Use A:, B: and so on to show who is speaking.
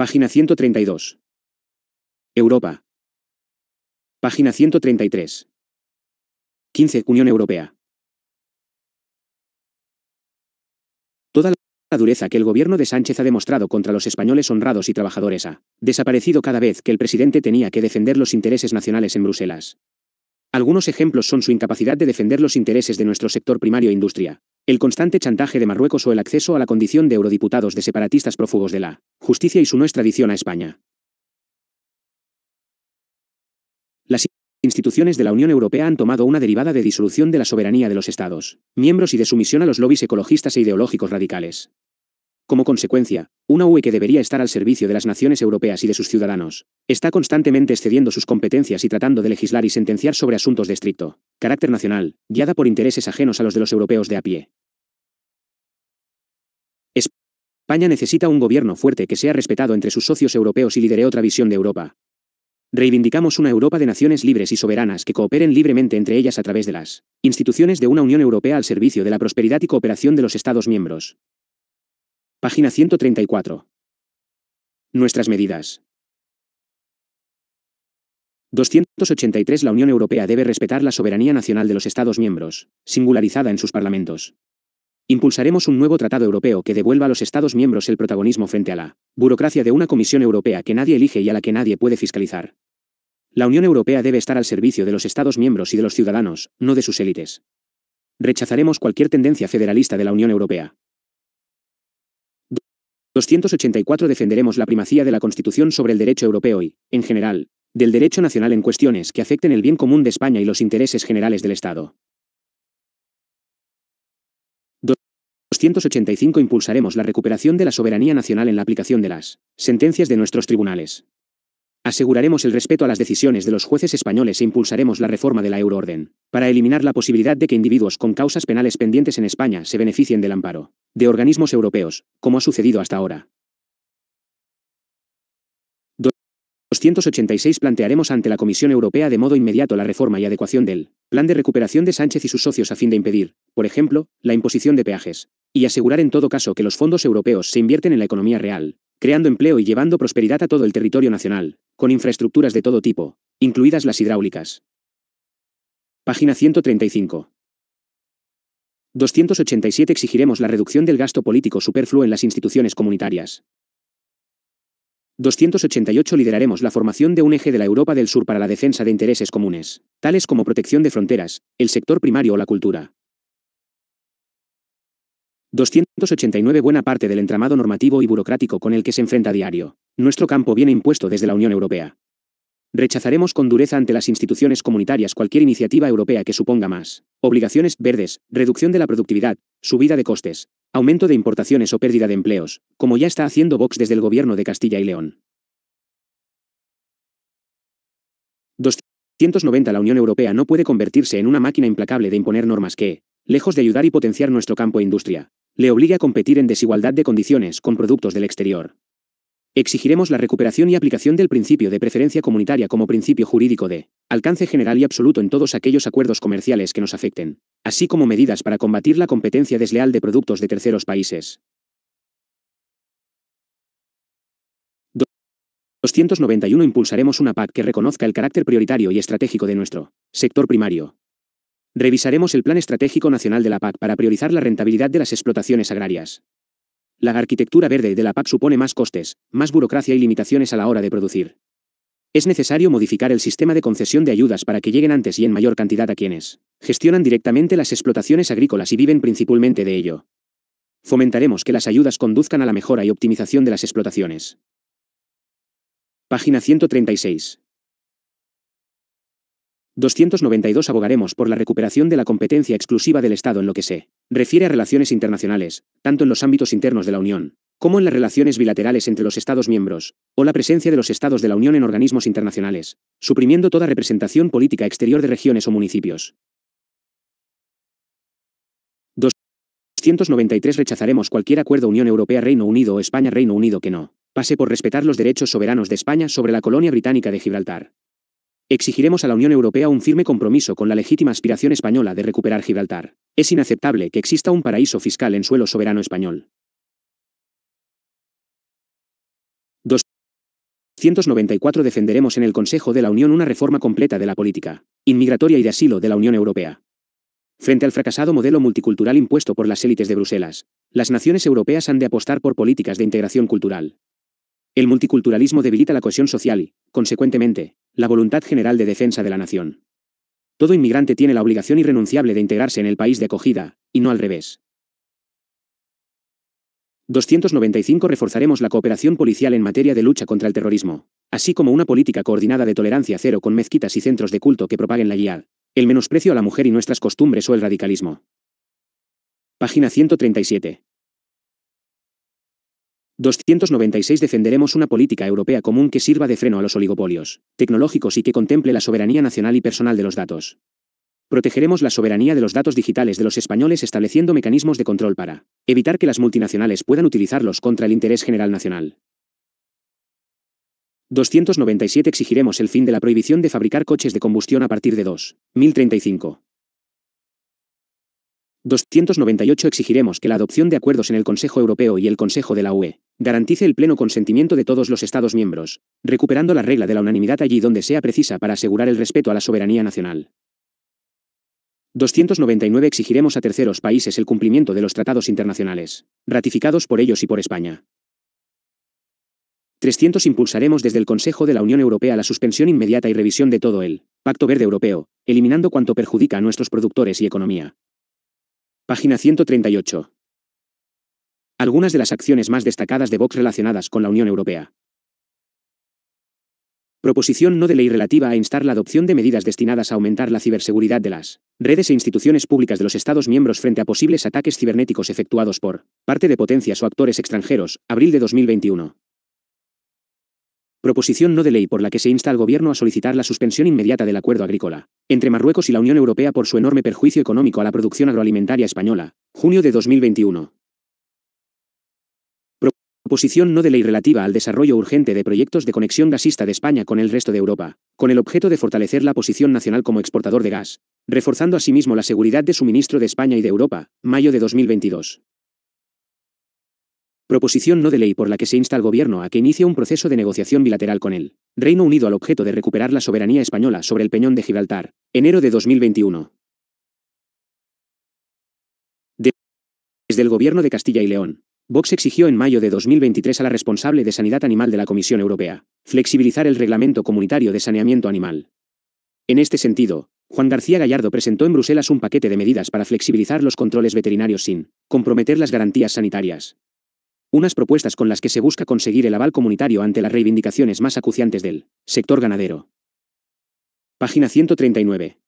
A: Página 132. Europa. Página 133. 15. Unión Europea. Toda la dureza que el gobierno de Sánchez ha demostrado contra los españoles honrados y trabajadores ha desaparecido cada vez que el presidente tenía que defender los intereses nacionales en Bruselas. Algunos ejemplos son su incapacidad de defender los intereses de nuestro sector primario e industria, el constante chantaje de Marruecos o el acceso a la condición de eurodiputados de separatistas prófugos de la justicia y su no extradición a España. Las instituciones de la Unión Europea han tomado una derivada de disolución de la soberanía de los Estados, miembros y de sumisión a los lobbies ecologistas e ideológicos radicales. Como consecuencia, una UE que debería estar al servicio de las naciones europeas y de sus ciudadanos, está constantemente excediendo sus competencias y tratando de legislar y sentenciar sobre asuntos de estricto carácter nacional, guiada por intereses ajenos a los de los europeos de a pie. España necesita un gobierno fuerte que sea respetado entre sus socios europeos y lidere otra visión de Europa. Reivindicamos una Europa de naciones libres y soberanas que cooperen libremente entre ellas a través de las instituciones de una Unión Europea al servicio de la prosperidad y cooperación de los Estados miembros. Página 134. Nuestras medidas. 283. La Unión Europea debe respetar la soberanía nacional de los Estados miembros, singularizada en sus parlamentos. Impulsaremos un nuevo tratado europeo que devuelva a los Estados miembros el protagonismo frente a la burocracia de una Comisión Europea que nadie elige y a la que nadie puede fiscalizar. La Unión Europea debe estar al servicio de los Estados miembros y de los ciudadanos, no de sus élites. Rechazaremos cualquier tendencia federalista de la Unión Europea. 284 Defenderemos la primacía de la Constitución sobre el derecho europeo y, en general, del derecho nacional en cuestiones que afecten el bien común de España y los intereses generales del Estado. 285 impulsaremos la recuperación de la soberanía nacional en la aplicación de las sentencias de nuestros tribunales. Aseguraremos el respeto a las decisiones de los jueces españoles e impulsaremos la reforma de la euroorden, para eliminar la posibilidad de que individuos con causas penales pendientes en España se beneficien del amparo de organismos europeos, como ha sucedido hasta ahora. 286 Plantearemos ante la Comisión Europea de modo inmediato la reforma y adecuación del Plan de Recuperación de Sánchez y sus socios a fin de impedir, por ejemplo, la imposición de peajes, y asegurar en todo caso que los fondos europeos se invierten en la economía real, creando empleo y llevando prosperidad a todo el territorio nacional, con infraestructuras de todo tipo, incluidas las hidráulicas. Página 135. 287 Exigiremos la reducción del gasto político superfluo en las instituciones comunitarias. 288 Lideraremos la formación de un eje de la Europa del Sur para la defensa de intereses comunes, tales como protección de fronteras, el sector primario o la cultura. 289 Buena parte del entramado normativo y burocrático con el que se enfrenta a diario, nuestro campo viene impuesto desde la Unión Europea. Rechazaremos con dureza ante las instituciones comunitarias cualquier iniciativa europea que suponga más obligaciones verdes, reducción de la productividad, subida de costes, aumento de importaciones o pérdida de empleos, como ya está haciendo Vox desde el gobierno de Castilla y León. 290 La Unión Europea no puede convertirse en una máquina implacable de imponer normas que, lejos de ayudar y potenciar nuestro campo e industria, le obliga a competir en desigualdad de condiciones con productos del exterior. Exigiremos la recuperación y aplicación del principio de preferencia comunitaria como principio jurídico de alcance general y absoluto en todos aquellos acuerdos comerciales que nos afecten, así como medidas para combatir la competencia desleal de productos de terceros países. 291 Impulsaremos una PAC que reconozca el carácter prioritario y estratégico de nuestro sector primario, Revisaremos el Plan Estratégico Nacional de la PAC para priorizar la rentabilidad de las explotaciones agrarias. La arquitectura verde de la PAC supone más costes, más burocracia y limitaciones a la hora de producir. Es necesario modificar el sistema de concesión de ayudas para que lleguen antes y en mayor cantidad a quienes gestionan directamente las explotaciones agrícolas y viven principalmente de ello. Fomentaremos que las ayudas conduzcan a la mejora y optimización de las explotaciones. Página 136. 292 abogaremos por la recuperación de la competencia exclusiva del Estado en lo que se refiere a relaciones internacionales, tanto en los ámbitos internos de la Unión, como en las relaciones bilaterales entre los Estados miembros, o la presencia de los Estados de la Unión en organismos internacionales, suprimiendo toda representación política exterior de regiones o municipios. 293 Rechazaremos cualquier acuerdo Unión Europea-Reino Unido o España-Reino Unido que no pase por respetar los derechos soberanos de España sobre la colonia británica de Gibraltar, Exigiremos a la Unión Europea un firme compromiso con la legítima aspiración española de recuperar Gibraltar. Es inaceptable que exista un paraíso fiscal en suelo soberano español. 294 Defenderemos en el Consejo de la Unión una reforma completa de la política inmigratoria y de asilo de la Unión Europea. Frente al fracasado modelo multicultural impuesto por las élites de Bruselas, las naciones europeas han de apostar por políticas de integración cultural. El multiculturalismo debilita la cohesión social y, consecuentemente, la voluntad general de defensa de la nación. Todo inmigrante tiene la obligación irrenunciable de integrarse en el país de acogida, y no al revés. 295 Reforzaremos la cooperación policial en materia de lucha contra el terrorismo, así como una política coordinada de tolerancia cero con mezquitas y centros de culto que propaguen la yihad, el menosprecio a la mujer y nuestras costumbres o el radicalismo. Página 137. 296 Defenderemos una política europea común que sirva de freno a los oligopolios tecnológicos y que contemple la soberanía nacional y personal de los datos. Protegeremos la soberanía de los datos digitales de los españoles estableciendo mecanismos de control para evitar que las multinacionales puedan utilizarlos contra el interés general nacional. 297 Exigiremos el fin de la prohibición de fabricar coches de combustión a partir de 2035. 298 exigiremos que la adopción de acuerdos en el Consejo Europeo y el Consejo de la UE garantice el pleno consentimiento de todos los Estados miembros, recuperando la regla de la unanimidad allí donde sea precisa para asegurar el respeto a la soberanía nacional. 299 exigiremos a terceros países el cumplimiento de los tratados internacionales, ratificados por ellos y por España. 300 impulsaremos desde el Consejo de la Unión Europea la suspensión inmediata y revisión de todo el Pacto Verde Europeo, eliminando cuanto perjudica a nuestros productores y economía, Página 138. Algunas de las acciones más destacadas de Vox relacionadas con la Unión Europea. Proposición no de ley relativa a instar la adopción de medidas destinadas a aumentar la ciberseguridad de las redes e instituciones públicas de los Estados miembros frente a posibles ataques cibernéticos efectuados por parte de potencias o actores extranjeros, abril de 2021. Proposición no de ley por la que se insta al Gobierno a solicitar la suspensión inmediata del acuerdo agrícola entre Marruecos y la Unión Europea por su enorme perjuicio económico a la producción agroalimentaria española, junio de 2021. Proposición no de ley relativa al desarrollo urgente de proyectos de conexión gasista de España con el resto de Europa, con el objeto de fortalecer la posición nacional como exportador de gas, reforzando asimismo la seguridad de suministro de España y de Europa, mayo de 2022. Proposición no de ley por la que se insta al Gobierno a que inicie un proceso de negociación bilateral con el Reino Unido al objeto de recuperar la soberanía española sobre el Peñón de Gibraltar, enero de 2021. Desde el Gobierno de Castilla y León, Vox exigió en mayo de 2023 a la responsable de Sanidad Animal de la Comisión Europea flexibilizar el Reglamento Comunitario de Saneamiento Animal. En este sentido, Juan García Gallardo presentó en Bruselas un paquete de medidas para flexibilizar los controles veterinarios sin comprometer las garantías sanitarias. Unas propuestas con las que se busca conseguir el aval comunitario ante las reivindicaciones más acuciantes del sector ganadero. Página 139.